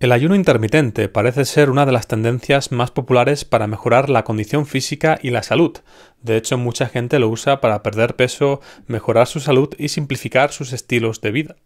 El ayuno intermitente parece ser una de las tendencias más populares para mejorar la condición física y la salud. De hecho, mucha gente lo usa para perder peso, mejorar su salud y simplificar sus estilos de vida.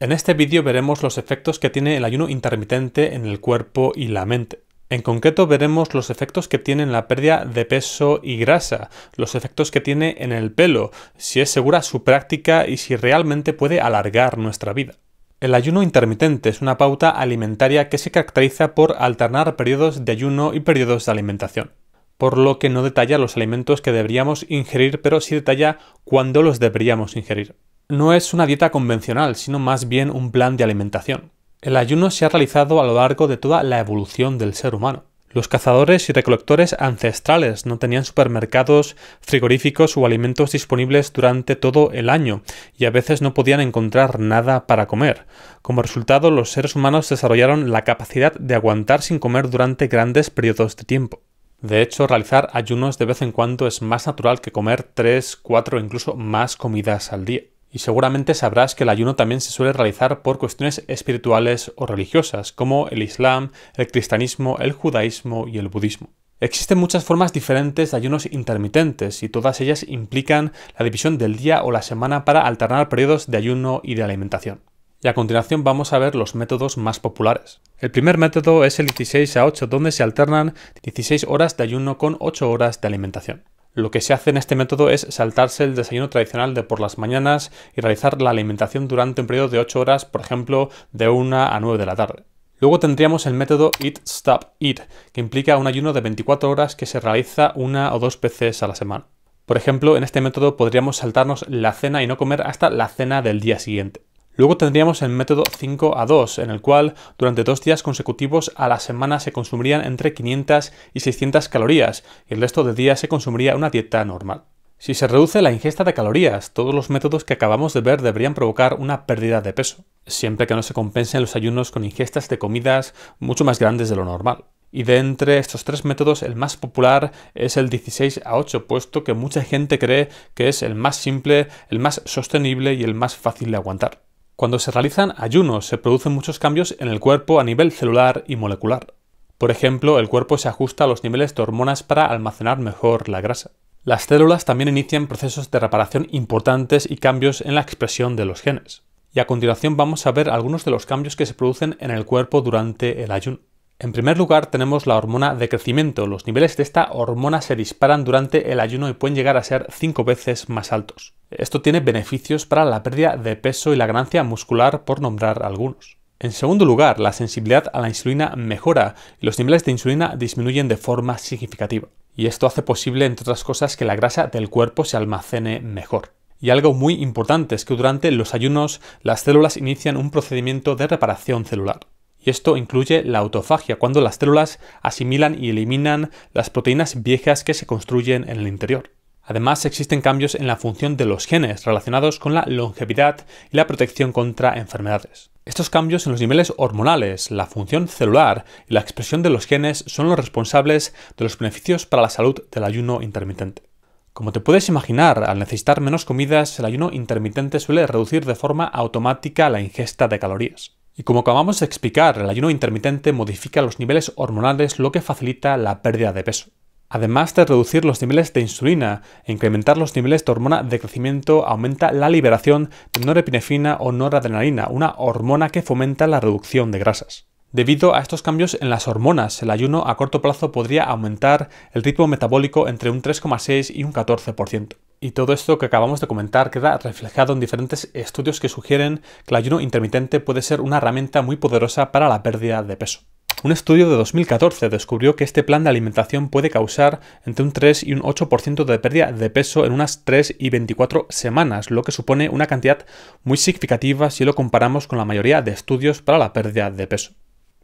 En este vídeo veremos los efectos que tiene el ayuno intermitente en el cuerpo y la mente. En concreto veremos los efectos que tiene en la pérdida de peso y grasa, los efectos que tiene en el pelo, si es segura su práctica y si realmente puede alargar nuestra vida. El ayuno intermitente es una pauta alimentaria que se caracteriza por alternar periodos de ayuno y periodos de alimentación, por lo que no detalla los alimentos que deberíamos ingerir, pero sí detalla cuándo los deberíamos ingerir. No es una dieta convencional, sino más bien un plan de alimentación. El ayuno se ha realizado a lo largo de toda la evolución del ser humano. Los cazadores y recolectores ancestrales no tenían supermercados, frigoríficos o alimentos disponibles durante todo el año y a veces no podían encontrar nada para comer. Como resultado, los seres humanos desarrollaron la capacidad de aguantar sin comer durante grandes periodos de tiempo. De hecho, realizar ayunos de vez en cuando es más natural que comer 3, 4 o incluso más comidas al día. Y seguramente sabrás que el ayuno también se suele realizar por cuestiones espirituales o religiosas, como el Islam, el cristianismo, el judaísmo y el budismo. Existen muchas formas diferentes de ayunos intermitentes y todas ellas implican la división del día o la semana para alternar periodos de ayuno y de alimentación. Y a continuación vamos a ver los métodos más populares. El primer método es el 16 a 8, donde se alternan 16 horas de ayuno con 8 horas de alimentación. Lo que se hace en este método es saltarse el desayuno tradicional de por las mañanas y realizar la alimentación durante un periodo de 8 horas, por ejemplo, de 1 a 9 de la tarde. Luego tendríamos el método Eat, Stop, Eat, que implica un ayuno de 24 horas que se realiza una o dos veces a la semana. Por ejemplo, en este método podríamos saltarnos la cena y no comer hasta la cena del día siguiente. Luego tendríamos el método 5 a 2, en el cual durante dos días consecutivos a la semana se consumirían entre 500 y 600 calorías y el resto de días se consumiría una dieta normal. Si se reduce la ingesta de calorías, todos los métodos que acabamos de ver deberían provocar una pérdida de peso, siempre que no se compensen los ayunos con ingestas de comidas mucho más grandes de lo normal. Y de entre estos tres métodos, el más popular es el 16 a 8, puesto que mucha gente cree que es el más simple, el más sostenible y el más fácil de aguantar. Cuando se realizan ayunos se producen muchos cambios en el cuerpo a nivel celular y molecular. Por ejemplo, el cuerpo se ajusta a los niveles de hormonas para almacenar mejor la grasa. Las células también inician procesos de reparación importantes y cambios en la expresión de los genes. Y a continuación vamos a ver algunos de los cambios que se producen en el cuerpo durante el ayuno. En primer lugar tenemos la hormona de crecimiento. Los niveles de esta hormona se disparan durante el ayuno y pueden llegar a ser 5 veces más altos. Esto tiene beneficios para la pérdida de peso y la ganancia muscular por nombrar algunos. En segundo lugar, la sensibilidad a la insulina mejora y los niveles de insulina disminuyen de forma significativa. Y esto hace posible, entre otras cosas, que la grasa del cuerpo se almacene mejor. Y algo muy importante es que durante los ayunos las células inician un procedimiento de reparación celular y esto incluye la autofagia, cuando las células asimilan y eliminan las proteínas viejas que se construyen en el interior. Además, existen cambios en la función de los genes relacionados con la longevidad y la protección contra enfermedades. Estos cambios en los niveles hormonales, la función celular y la expresión de los genes son los responsables de los beneficios para la salud del ayuno intermitente. Como te puedes imaginar, al necesitar menos comidas, el ayuno intermitente suele reducir de forma automática la ingesta de calorías. Y como acabamos de explicar, el ayuno intermitente modifica los niveles hormonales, lo que facilita la pérdida de peso. Además de reducir los niveles de insulina e incrementar los niveles de hormona de crecimiento, aumenta la liberación de norepinefrina o noradrenalina, una hormona que fomenta la reducción de grasas. Debido a estos cambios en las hormonas, el ayuno a corto plazo podría aumentar el ritmo metabólico entre un 3,6 y un 14%. Y todo esto que acabamos de comentar queda reflejado en diferentes estudios que sugieren que el ayuno intermitente puede ser una herramienta muy poderosa para la pérdida de peso. Un estudio de 2014 descubrió que este plan de alimentación puede causar entre un 3 y un 8% de pérdida de peso en unas 3 y 24 semanas, lo que supone una cantidad muy significativa si lo comparamos con la mayoría de estudios para la pérdida de peso.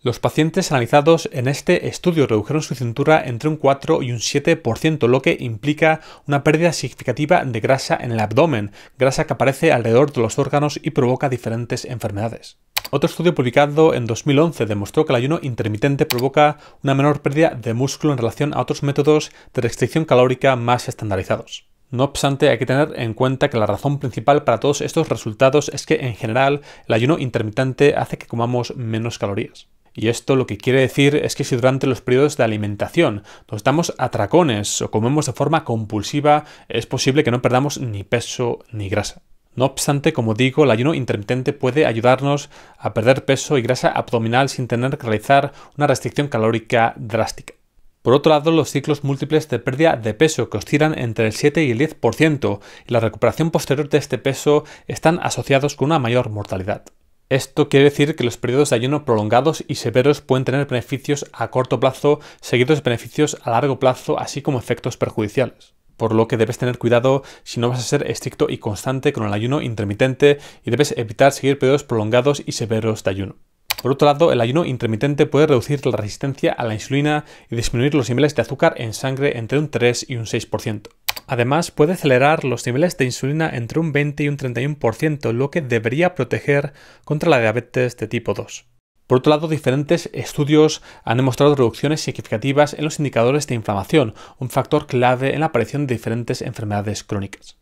Los pacientes analizados en este estudio redujeron su cintura entre un 4 y un 7%, lo que implica una pérdida significativa de grasa en el abdomen, grasa que aparece alrededor de los órganos y provoca diferentes enfermedades. Otro estudio publicado en 2011 demostró que el ayuno intermitente provoca una menor pérdida de músculo en relación a otros métodos de restricción calórica más estandarizados. No obstante, hay que tener en cuenta que la razón principal para todos estos resultados es que en general el ayuno intermitente hace que comamos menos calorías. Y esto lo que quiere decir es que si durante los periodos de alimentación nos damos atracones o comemos de forma compulsiva, es posible que no perdamos ni peso ni grasa. No obstante, como digo, el ayuno intermitente puede ayudarnos a perder peso y grasa abdominal sin tener que realizar una restricción calórica drástica. Por otro lado, los ciclos múltiples de pérdida de peso, que oscilan entre el 7 y el 10%, y la recuperación posterior de este peso están asociados con una mayor mortalidad. Esto quiere decir que los periodos de ayuno prolongados y severos pueden tener beneficios a corto plazo, seguidos de beneficios a largo plazo, así como efectos perjudiciales. Por lo que debes tener cuidado si no vas a ser estricto y constante con el ayuno intermitente y debes evitar seguir periodos prolongados y severos de ayuno. Por otro lado, el ayuno intermitente puede reducir la resistencia a la insulina y disminuir los niveles de azúcar en sangre entre un 3 y un 6%. Además, puede acelerar los niveles de insulina entre un 20 y un 31%, lo que debería proteger contra la diabetes de tipo 2. Por otro lado, diferentes estudios han demostrado reducciones significativas en los indicadores de inflamación, un factor clave en la aparición de diferentes enfermedades crónicas.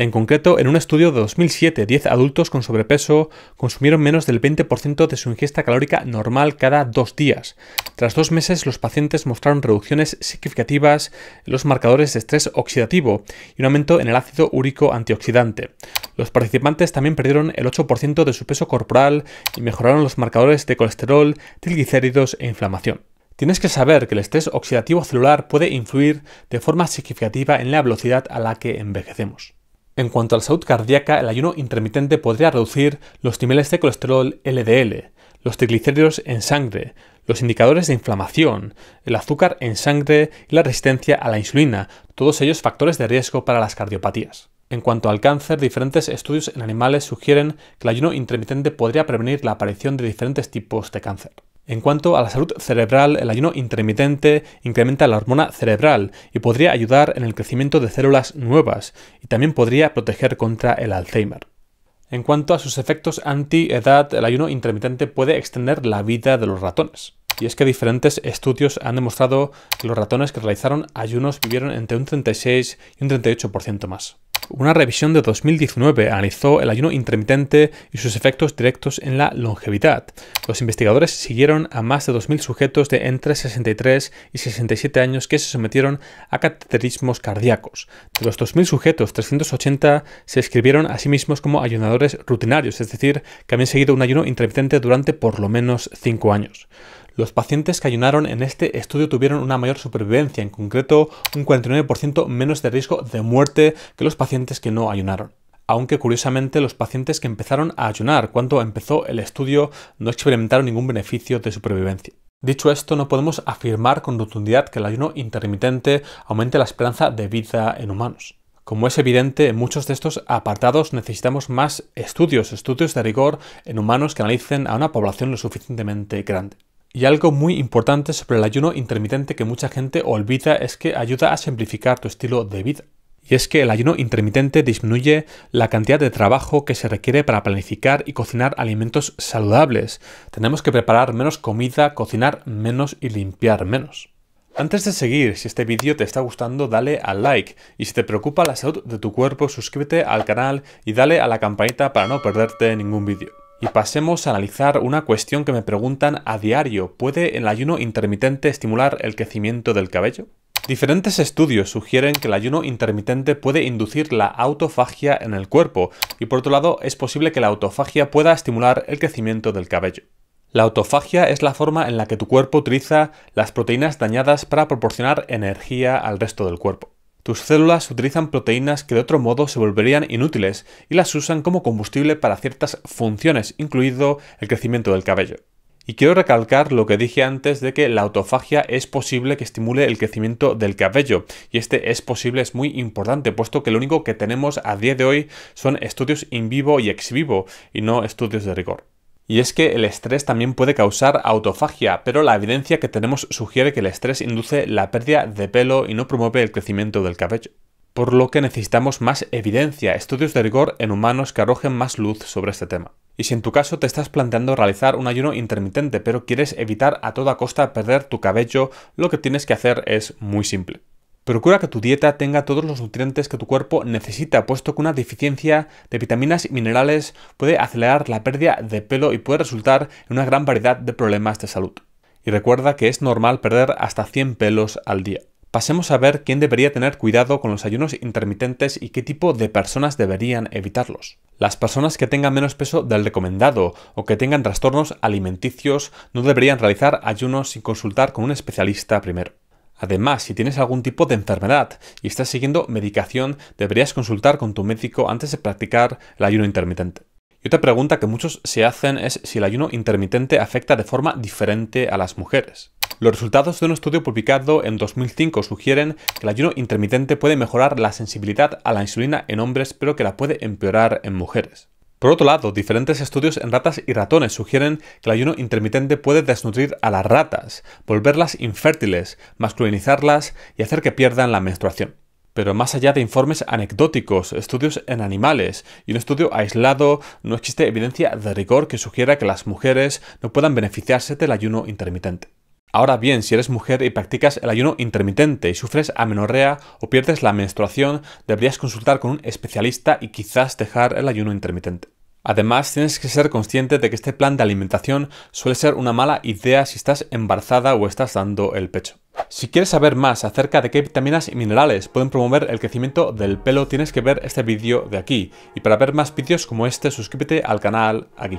En concreto, en un estudio de 2007, 10 adultos con sobrepeso consumieron menos del 20% de su ingesta calórica normal cada dos días. Tras dos meses, los pacientes mostraron reducciones significativas en los marcadores de estrés oxidativo y un aumento en el ácido úrico antioxidante. Los participantes también perdieron el 8% de su peso corporal y mejoraron los marcadores de colesterol, triglicéridos e inflamación. Tienes que saber que el estrés oxidativo celular puede influir de forma significativa en la velocidad a la que envejecemos. En cuanto a la salud cardíaca, el ayuno intermitente podría reducir los niveles de colesterol LDL, los triglicéridos en sangre, los indicadores de inflamación, el azúcar en sangre y la resistencia a la insulina, todos ellos factores de riesgo para las cardiopatías. En cuanto al cáncer, diferentes estudios en animales sugieren que el ayuno intermitente podría prevenir la aparición de diferentes tipos de cáncer. En cuanto a la salud cerebral, el ayuno intermitente incrementa la hormona cerebral y podría ayudar en el crecimiento de células nuevas y también podría proteger contra el Alzheimer. En cuanto a sus efectos anti-edad, el ayuno intermitente puede extender la vida de los ratones. Y es que diferentes estudios han demostrado que los ratones que realizaron ayunos vivieron entre un 36 y un 38% más. Una revisión de 2019 analizó el ayuno intermitente y sus efectos directos en la longevidad. Los investigadores siguieron a más de 2.000 sujetos de entre 63 y 67 años que se sometieron a cateterismos cardíacos. De los 2.000 sujetos, 380 se escribieron a sí mismos como ayunadores rutinarios, es decir, que habían seguido un ayuno intermitente durante por lo menos 5 años. Los pacientes que ayunaron en este estudio tuvieron una mayor supervivencia, en concreto un 49% menos de riesgo de muerte que los pacientes que no ayunaron aunque curiosamente los pacientes que empezaron a ayunar cuando empezó el estudio no experimentaron ningún beneficio de supervivencia. Dicho esto, no podemos afirmar con rotundidad que el ayuno intermitente aumente la esperanza de vida en humanos. Como es evidente, en muchos de estos apartados necesitamos más estudios, estudios de rigor en humanos que analicen a una población lo suficientemente grande. Y algo muy importante sobre el ayuno intermitente que mucha gente olvida es que ayuda a simplificar tu estilo de vida. Y es que el ayuno intermitente disminuye la cantidad de trabajo que se requiere para planificar y cocinar alimentos saludables. Tenemos que preparar menos comida, cocinar menos y limpiar menos. Antes de seguir, si este vídeo te está gustando, dale al like y si te preocupa la salud de tu cuerpo, suscríbete al canal y dale a la campanita para no perderte ningún vídeo. Y pasemos a analizar una cuestión que me preguntan a diario. ¿Puede el ayuno intermitente estimular el crecimiento del cabello? Diferentes estudios sugieren que el ayuno intermitente puede inducir la autofagia en el cuerpo y por otro lado es posible que la autofagia pueda estimular el crecimiento del cabello. La autofagia es la forma en la que tu cuerpo utiliza las proteínas dañadas para proporcionar energía al resto del cuerpo. Tus células utilizan proteínas que de otro modo se volverían inútiles y las usan como combustible para ciertas funciones, incluido el crecimiento del cabello. Y quiero recalcar lo que dije antes de que la autofagia es posible que estimule el crecimiento del cabello. Y este es posible es muy importante, puesto que lo único que tenemos a día de hoy son estudios in vivo y ex vivo, y no estudios de rigor. Y es que el estrés también puede causar autofagia, pero la evidencia que tenemos sugiere que el estrés induce la pérdida de pelo y no promueve el crecimiento del cabello. Por lo que necesitamos más evidencia, estudios de rigor en humanos que arrojen más luz sobre este tema. Y si en tu caso te estás planteando realizar un ayuno intermitente, pero quieres evitar a toda costa perder tu cabello, lo que tienes que hacer es muy simple. Procura que tu dieta tenga todos los nutrientes que tu cuerpo necesita, puesto que una deficiencia de vitaminas y minerales puede acelerar la pérdida de pelo y puede resultar en una gran variedad de problemas de salud. Y recuerda que es normal perder hasta 100 pelos al día. Pasemos a ver quién debería tener cuidado con los ayunos intermitentes y qué tipo de personas deberían evitarlos. Las personas que tengan menos peso del recomendado o que tengan trastornos alimenticios no deberían realizar ayunos sin consultar con un especialista primero. Además, si tienes algún tipo de enfermedad y estás siguiendo medicación, deberías consultar con tu médico antes de practicar el ayuno intermitente. Y otra pregunta que muchos se hacen es si el ayuno intermitente afecta de forma diferente a las mujeres. Los resultados de un estudio publicado en 2005 sugieren que el ayuno intermitente puede mejorar la sensibilidad a la insulina en hombres, pero que la puede empeorar en mujeres. Por otro lado, diferentes estudios en ratas y ratones sugieren que el ayuno intermitente puede desnutrir a las ratas, volverlas infértiles, masculinizarlas y hacer que pierdan la menstruación. Pero más allá de informes anecdóticos, estudios en animales y un estudio aislado, no existe evidencia de rigor que sugiera que las mujeres no puedan beneficiarse del ayuno intermitente. Ahora bien, si eres mujer y practicas el ayuno intermitente y sufres amenorrea o pierdes la menstruación, deberías consultar con un especialista y quizás dejar el ayuno intermitente. Además, tienes que ser consciente de que este plan de alimentación suele ser una mala idea si estás embarazada o estás dando el pecho. Si quieres saber más acerca de qué vitaminas y minerales pueden promover el crecimiento del pelo, tienes que ver este vídeo de aquí. Y para ver más vídeos como este, suscríbete al canal aquí.